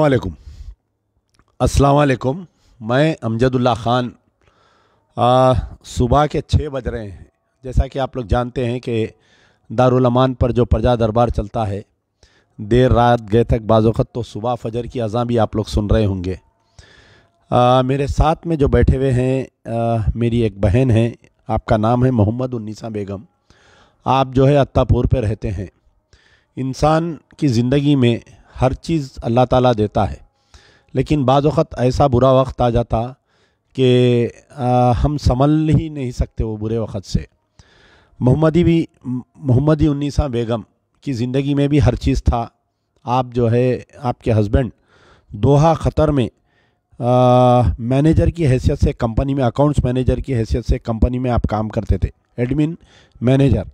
वालेकुम अस्सलाम मैं अमजदुल्ला ख़ान सुबह के छः बज रहे हैं जैसा कि आप लोग जानते हैं कि दारुलमान पर जो प्रजा दरबार चलता है देर रात गए तक बाज़त तो सुबह फजर की अज़ा भी आप लोग सुन रहे होंगे मेरे साथ में जो बैठे हुए हैं आ, मेरी एक बहन है आपका नाम है मोहम्मद उन्नीसा बेगम आप जो है अत्तापुर पर रहते हैं इंसान की ज़िंदगी में हर चीज़ अल्लाह ताला देता है लेकिन बाज़त ऐसा बुरा वक्त आ जाता कि हम संभल ही नहीं सकते वो बुरे वक्त से मोहम्मदी भी मोहम्मदी उन्नीसा बेगम की ज़िंदगी में भी हर चीज़ था आप जो है आपके हस्बैंड दोहा ख़तर में मैनेजर की हैसियत से कंपनी में अकाउंट्स मैनेजर की हैसियत से कंपनी में आप काम करते थे एडमिन मैनेजर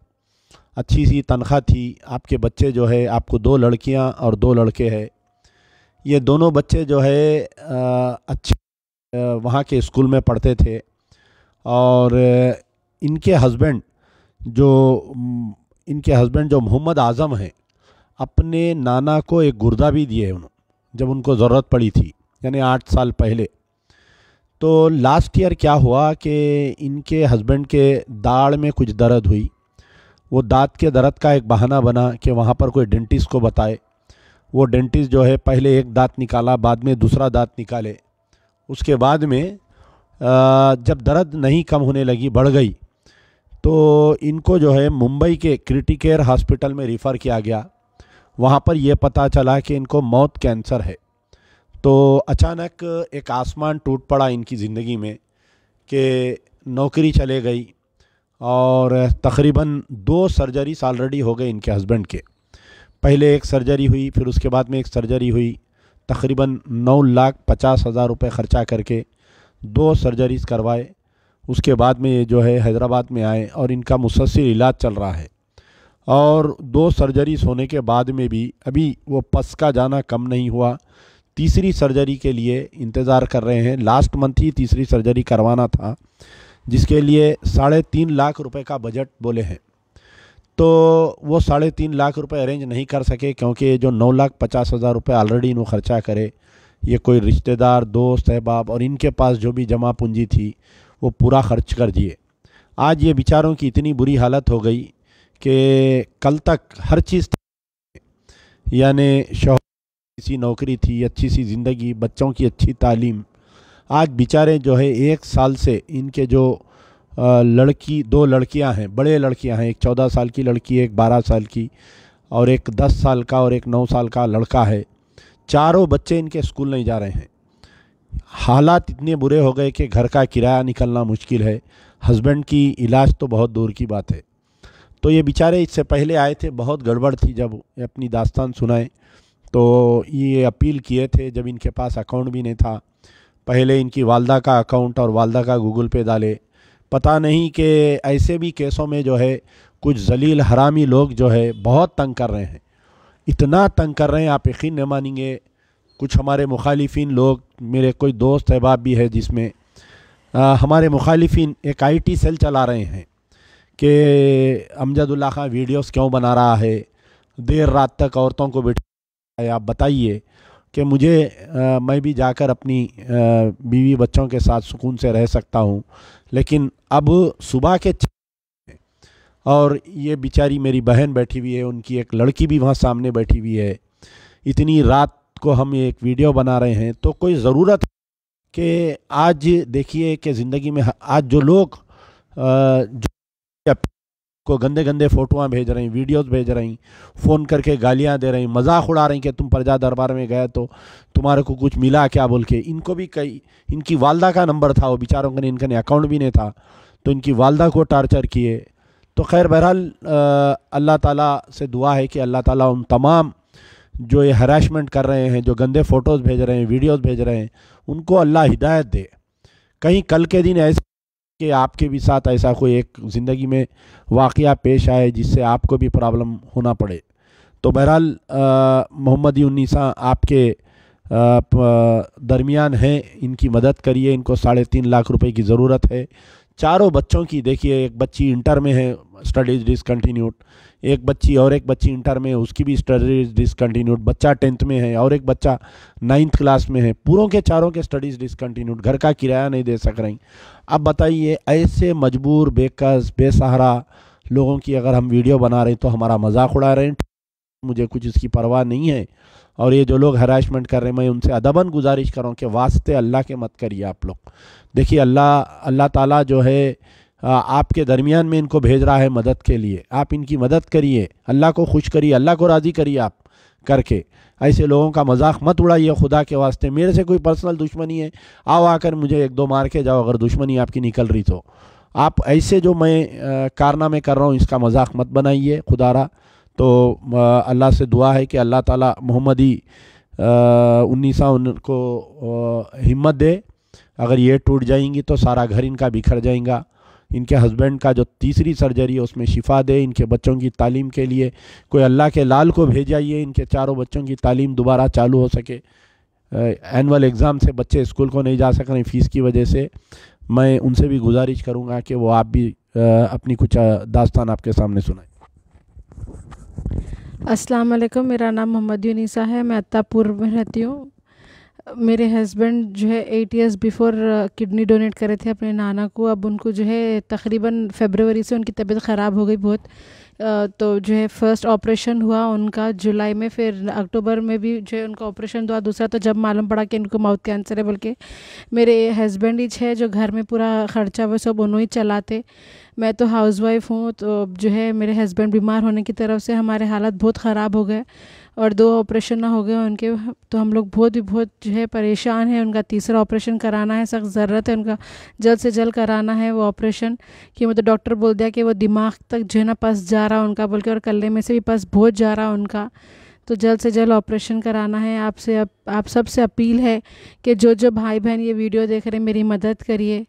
अच्छी सी तनख्वाह थी आपके बच्चे जो है आपको दो लड़कियां और दो लड़के हैं ये दोनों बच्चे जो है अच्छे वहाँ के स्कूल में पढ़ते थे और इनके हस्बैंड जो इनके हस्बैंड जो मोहम्मद आज़म हैं अपने नाना को एक गुर्दा भी दिए उन्होंने जब उनको ज़रूरत पड़ी थी यानी आठ साल पहले तो लास्ट ईयर क्या हुआ कि इनके हस्बैंड के दाढ़ में कुछ दर्द हुई वो दांत के दर्द का एक बहाना बना कि वहाँ पर कोई डेंटिस्ट को बताए वो डेंटिस्ट जो है पहले एक दांत निकाला बाद में दूसरा दांत निकाले उसके बाद में जब दर्द नहीं कम होने लगी बढ़ गई तो इनको जो है मुंबई के क्रिटिकेयर हॉस्पिटल में रिफ़र किया गया वहाँ पर यह पता चला कि इनको मौत कैंसर है तो अचानक एक आसमान टूट पड़ा इनकी ज़िंदगी में कि नौकरी चले गई और तकरीबन दो सर्जरीज ऑलरेडी हो गए इनके हस्बैंड के पहले एक सर्जरी हुई फिर उसके बाद में एक सर्जरी हुई तकरीबन नौ लाख पचास हज़ार रुपये ख़र्चा करके दो सर्जरीज करवाए उसके बाद में ये जो है हैदराबाद में आए और इनका मुसलसिल इलाज चल रहा है और दो सर्जरीज होने के बाद में भी अभी वो पस का जाना कम नहीं हुआ तीसरी सर्जरी के लिए इंतज़ार कर रहे हैं लास्ट मंथ ही तीसरी सर्जरी करवाना था जिसके लिए साढ़े तीन लाख रुपए का बजट बोले हैं तो वो साढ़े तीन लाख रुपए अरेंज नहीं कर सके क्योंकि जो नौ लाख पचास हज़ार रुपये ऑलरेडी इन्हों खर्चा करे ये कोई रिश्तेदार दोस्त अहबाब और इनके पास जो भी जमा पूंजी थी वो पूरा खर्च कर दिए आज ये बेचारों की इतनी बुरी हालत हो गई कि कल तक हर चीज़ यानि शोहर किसी नौकरी थी अच्छी सी ज़िंदगी बच्चों की अच्छी तालीम आज बेचारे जो है एक साल से इनके जो लड़की दो लड़कियां हैं बड़े लड़कियां हैं एक चौदह साल की लड़की एक बारह साल की और एक दस साल का और एक नौ साल का लड़का है चारों बच्चे इनके स्कूल नहीं जा रहे हैं हालात इतने बुरे हो गए कि घर का किराया निकलना मुश्किल है हस्बैंड की इलाज तो बहुत दूर की बात है तो ये बेचारे इससे पहले आए थे बहुत गड़बड़ थी जब अपनी दास्तान सुनाए तो ये अपील किए थे जब इनके पास अकाउंट भी नहीं था पहले इनकी वालदा का अकाउंट और वालदा का गूगल पे डाले पता नहीं कि ऐसे भी केसों में जो है कुछ जलील हरामी लोग जो है बहुत तंग कर रहे हैं इतना तंग कर रहे हैं आप यकीन नहीं मानेंगे कुछ हमारे मुखालिफिन लोग मेरे कोई दोस्त अहबाब भी है जिसमें आ, हमारे मुखालिफिन एक आईटी सेल चला रहे हैं कि अमजदुल्ला खां वीडियोस क्यों बना रहा है देर रात तक औरतों को बैठा आप बताइए कि मुझे आ, मैं भी जाकर अपनी आ, बीवी बच्चों के साथ सुकून से रह सकता हूँ लेकिन अब सुबह के और ये बेचारी मेरी बहन बैठी हुई है उनकी एक लड़की भी वहाँ सामने बैठी हुई है इतनी रात को हम एक वीडियो बना रहे हैं तो कोई ज़रूरत कि आज देखिए कि ज़िंदगी में आज जो लोग जो को गंदे गंदे फ़ोटोਆਂ भेज रही वीडियोस भेज रही फ़ोन करके गालियां दे रही मजाक उड़ा रही कि तुम प्रजा दरबार में गए तो तुम्हारे को कुछ मिला क्या बोल के इनको भी कई इनकी वालदा का नंबर था वो बेचारों का इनका अकाउंट भी नहीं था तो इनकी वालदा को टार्चर किए तो खैर बहरहाल अल्लाह ताला से दुआ है कि अल्लाह ताला उन तमाम जो ये हरासमेंट कर रहे हैं जो गंदे फ़ोटोज़ भेज रहे हैं वीडियोज़ भेज रहे हैं उनको अल्लाह हिदायत दे कहीं कल के दिन ऐसे कि आपके भी साथ ऐसा कोई एक ज़िंदगी में वाक़ पेश आए जिससे आपको भी प्रॉब्लम होना पड़े तो बहरहाल मोहम्मद उन्नीसा आपके दरमियान हैं इनकी मदद करिए इनको साढ़े तीन लाख रुपए की ज़रूरत है चारों बच्चों की देखिए एक बच्ची इंटर में है स्टडीज़ डिसकन्टीन्यूड एक बच्ची और एक बच्ची इंटर में है उसकी भी स्टडीज़ डिसकन्टीन्यूड बच्चा टेंथ में है और एक बच्चा नाइन्थ क्लास में है पूरों के चारों के स्टडीज़ डिसकन्टीन्यूड घर का किराया नहीं दे सक रही अब बताइए ऐसे मजबूर बेकस बेसहारा लोगों की अगर हम वीडियो बना रहे हैं तो हमारा मजाक उड़ा रहे हैं मुझे कुछ इसकी परवाह नहीं है और ये जो लोग हरासमेंट कर रहे हैं मैं उनसे अदबन गुजारिश करूँ कि वास्ते अल्लाह के मत करिए आप लोग देखिए अल्लाह अल्लाह ताला जो है आपके दरमियान में इनको भेज रहा है मदद के लिए आप इनकी मदद करिए अल्लाह को खुश करिए अल्लाह को राज़ी करिए आप करके ऐसे लोगों का मजाक मत उड़ाइए खुदा के वास्ते मेरे से कोई पर्सनल दुश्मनी है आओ आकर मुझे एक दो मार के जाओ अगर दुश्मनी आपकी निकल रही तो आप ऐसे जो मैं कारनामे कर रहा हूँ इसका मजाक मत बनाइए खुदारा तो अल्लाह से दुआ है कि अल्लाह ताला मोहम्मदी उन्नीसा उनको हिम्मत दे अगर ये टूट जाएंगी तो सारा घर इनका बिखर जाएगा इनके हस्बैंड का जो तीसरी सर्जरी है उसमें शिफा दे इनके बच्चों की तालीम के लिए कोई अल्लाह के लाल को भेजाइए इनके चारों बच्चों की तालीम दोबारा चालू हो सके एनअल एग्ज़ाम से बच्चे स्कूल को नहीं जा सक रहे फ़ीस की वजह से मैं उनसे भी गुजारिश करूँगा कि वो आप भी अपनी कुछ दास्तान आपके सामने सुनाए अस्सलाम मेरा नाम मोहम्मद यूनिसा है मैं अत्तापुर में रहती हूँ मेरे हस्बैंड जो है eight years before kidney donate करे थे अपने नाना को अब उनको जो है तकरीबन फेबरवरी से उनकी तबीयत ख़राब हो गई बहुत uh, तो जो है फर्स्ट ऑपरेशन हुआ उनका जुलाई में फिर अक्टूबर में भी जो है उनका ऑपरेशन हुआ दूसरा तो जब मालूम पड़ा कि इनको माउथ कैंसर है बल्कि मेरे हस्बैंड ही छः जो घर में पूरा खर्चा वो सब उन्होंने ही चलाते मैं तो हाउसवाइफ हूँ तो जो है मेरे हस्बैंड बीमार होने की तरफ से हमारे हालात बहुत ख़राब हो गए और दो ऑपरेशन ना हो गए उनके तो हम लोग बहुत ही बहुत जो है परेशान हैं उनका तीसरा ऑपरेशन कराना है सख्त ज़रूरत है उनका जल्द से जल्द कराना है वो ऑपरेशन कि मतलब डॉक्टर बोल दिया कि वो दिमाग तक जो है ना पस जा रहा उनका बल्कि और कल्ले में से भी पस बहुत जा रहा उनका तो जल्द से जल्द ऑपरेशन कराना है आपसे आप, आप सबसे अपील है कि जो जो भाई बहन ये वीडियो देख रहे हैं मेरी मदद करिए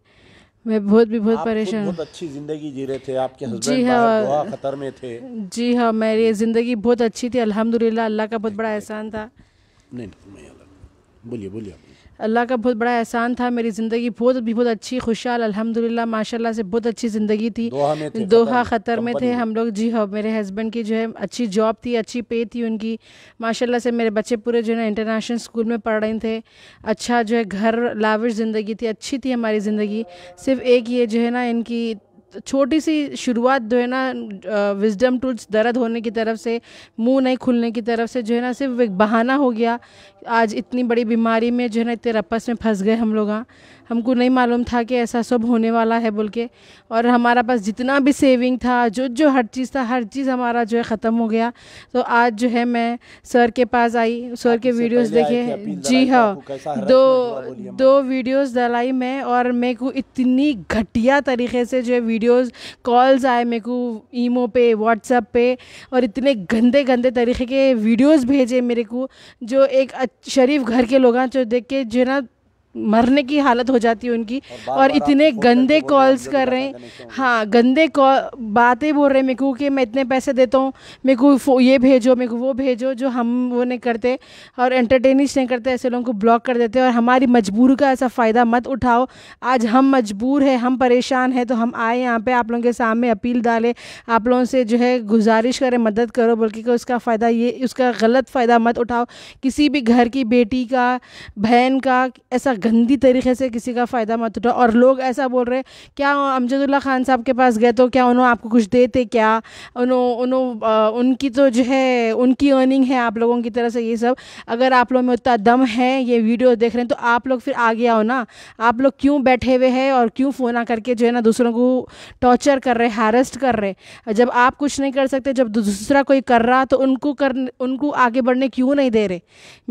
मैं बहुत भी बहुत परेशान बहुत अच्छी जिंदगी जी रहे थे आपके जी हाँ खतर में थे जी हाँ मेरी जिंदगी बहुत अच्छी थी अल्हम्दुलिल्लाह अल्लाह का बहुत बड़ा एहसान था नहीं बोलिए बोलिए अल्लाह का बहुत बड़ा एहसान था मेरी ज़िंदगी बहुत भी बहुत अच्छी खुशहाल अल्हम्दुलिल्लाह माशाल्लाह से बहुत अच्छी ज़िंदगी थी दोहा ख़तर में थे हम लोग जी हाँ मेरे हस्बैंड की जो है अच्छी जॉब थी अच्छी पे थी उनकी माशाल्लाह से मेरे बच्चे पूरे जो है ना इंटरनेशनल स्कूल में पढ़ रहे थे अच्छा जो है घर लाविश ज़िंदगी थी अच्छी थी हमारी ज़िंदगी सिर्फ एक ये जो है ना इनकी छोटी सी शुरुआत जो है ना विजडम टूल्स दर्द होने की तरफ से मुंह नहीं खुलने की तरफ से जो है ना सिर्फ एक बहाना हो गया आज इतनी बड़ी बीमारी में जो है ना इतने रपस में फंस गए हम लोग हाँ। हमको नहीं मालूम था कि ऐसा सब होने वाला है बोल के और हमारा पास जितना भी सेविंग था जो जो हर चीज़ था हर चीज़ हमारा जो है ख़त्म हो गया तो आज जो है मैं सर के पास आई सर के वीडियोस देखे जी हाँ दो दो वीडियोस डलाई मैं और मेरे को इतनी घटिया तरीके से जो है वीडियोस कॉल्स आए मेरे को ईमो पे व्हाट्सअप पे और इतने गंदे गंदे तरीके के वीडियोज़ भेजे मेरे को जो एक शरीफ घर के लोग जो देख के जो ना मरने की हालत हो जाती है उनकी और, और इतने गंदे कॉल्स कर रहे हैं हाँ गंदे बातें बोल रहे हैं मेरे को कि मैं इतने पैसे देता हूँ मेरे को ये भेजो मेरे को वो भेजो जो हम वो नहीं करते और एंटरटेनिश नहीं करते ऐसे लोगों को ब्लॉक कर देते और हमारी मजबूर का ऐसा फ़ायदा मत उठाओ आज हम मजबूर है हम परेशान हैं तो हम आए यहाँ पर आप लोगों के सामने अपील डालें आप लोगों से जो है गुजारिश करें मदद करो बल्कि उसका फ़ायदा ये उसका गलत फ़ायदा मत उठाओ किसी भी घर की बेटी का बहन का ऐसा गंदी तरीके से किसी का फ़ायदा मत उठाओ और लोग ऐसा बोल रहे क्या अमजदुल्ला खान साहब के पास गए तो क्या उन्होंने आपको कुछ देते क्या उन्होंने उनकी तो जो है उनकी अर्निंग है आप लोगों की तरह से ये सब अगर आप लोग में उतना दम है ये वीडियो देख रहे हैं तो आप लोग फिर आगे आओ ना आप लोग क्यों बैठे हुए हैं और क्यों फ़ोन आ करके जो है ना दूसरों को टॉर्चर कर रहे हैरेस्ट कर रहे जब आप कुछ नहीं कर सकते जब दूसरा कोई कर रहा तो उनको कर उनको आगे बढ़ने क्यों नहीं दे रहे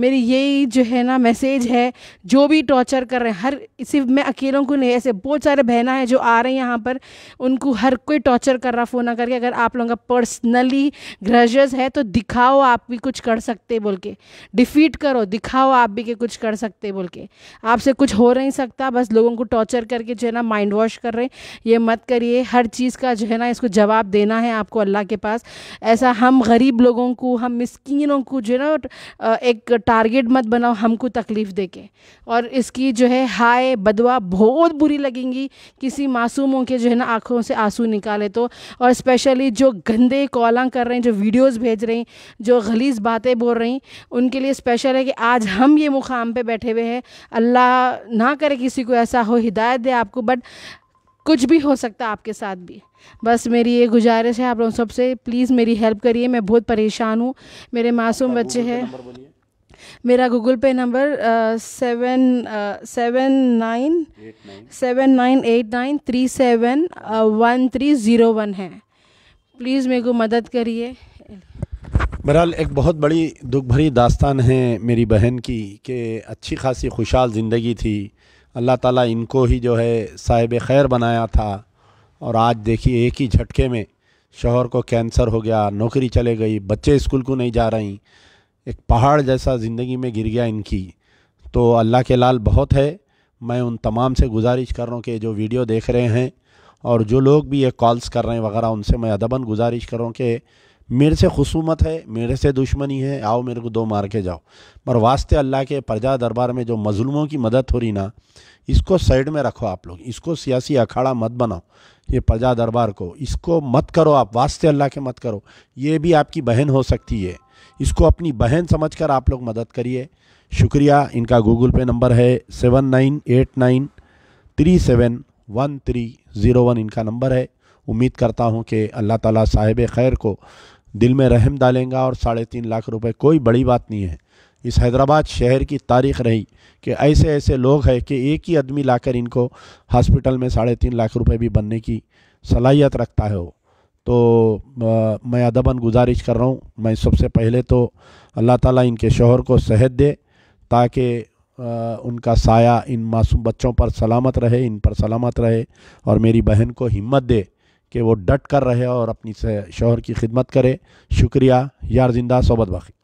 मेरी यही जो है ना मैसेज है जो भी टॉर्चर टॉर्चर कर रहे हैं हर इसी मैं अकेलों को नहीं ऐसे बहुत सारे बहना है जो आ रहे हैं यहाँ पर उनको हर कोई टॉर्चर कर रहा फ़ोन करके अगर आप लोगों का पर्सनली ग्रजर्स है तो दिखाओ आप भी कुछ कर सकते बोल के डिफीट करो दिखाओ आप भी के कुछ कर सकते बोल के आपसे कुछ हो नहीं सकता बस लोगों को टॉर्चर करके जो है ना माइंड वॉश कर रहे हैं ये मत करिए हर चीज़ का जो है ना इसको जवाब देना है आपको अल्लाह के पास ऐसा हम गरीब लोगों को हम मिसकिनों को जो है ना एक टारगेट मत बनाओ हमको तकलीफ़ दे के और इस उसकी जो है हाय बदवा बहुत बुरी लगेंगी किसी मासूमों के जो है ना आँखों से आंसू निकाले तो और स्पेशली जो गंदे कॉलां कर रहे हैं जो वीडियोस भेज रही जो गलीस बातें बोल रही उनके लिए स्पेशल है कि आज हम ये मुकाम पे बैठे हुए हैं अल्लाह ना करे किसी को ऐसा हो हिदायत दे आपको बट कुछ भी हो सकता आपके साथ भी बस मेरी ये गुजारिश है आप लोग सबसे प्लीज़ मेरी हेल्प करिए मैं बहुत परेशान हूँ मेरे मासूम बच्चे हैं मेरा Google Pay number seven seven nine seven nine eight nine three seven one three zero one है प्लीज़ मेरे को मदद करिए बहरहाल एक बहुत बड़ी दुख भरी दास्तान है मेरी बहन की कि अच्छी खासी खुशहाल ज़िंदगी थी अल्लाह ताला इनको ही जो है साहिब खैर बनाया था और आज देखिए एक ही झटके में शोहर को कैंसर हो गया नौकरी चले गई बच्चे स्कूल को नहीं जा रहीं एक पहाड़ जैसा ज़िंदगी में गिर गया इनकी तो अल्लाह के लाल बहुत है मैं उन तमाम से गुजारिश कर रहा हूँ कि जो वीडियो देख रहे हैं और जो लोग भी ये कॉल्स कर रहे हैं वगैरह उनसे मैं अदबन गुजारिश कर रहा हूँ कि मेरे से खसूमत है मेरे से दुश्मनी है आओ मेरे को दो मार के जाओ पर वास्ते अल्लाह के प्रजा दरबार में जो मजलूमों की मदद हो रही ना इसको साइड में रखो आप लोग इसको सियासी अखाड़ा मत बनाओ ये प्रजा दरबार को इसको मत करो आप वास्ते अल्लाह के मत करो ये भी आपकी बहन हो सकती है इसको अपनी बहन समझकर आप लोग मदद करिए शुक्रिया इनका गूगल पे नंबर है seven nine eight nine three seven one three zero one इनका नंबर है उम्मीद करता हूँ कि अल्लाह ताला साहिब खैर को दिल में रहम डालेंगा और साढ़े तीन लाख रुपए कोई बड़ी बात नहीं है इस हैदराबाद शहर की तारीख रही कि ऐसे ऐसे लोग हैं कि एक ही आदमी लाकर इनको हॉस्पिटल में साढ़े तीन लाख रुपए भी बनने की सलाहियत रखता है वो तो आ, मैं अदबन गुजारिश कर रहा हूँ मैं सबसे पहले तो अल्लाह ताला इनके शोहर को सेहत दे ताकि उनका साया इन मासूम बच्चों पर सलामत रहे इन पर सलामत रहे और मेरी बहन को हिम्मत दे कि वो डट कर रहे और अपनी शोहर की खिदमत करे शुक्रिया यार जिंदा सोबत बाकी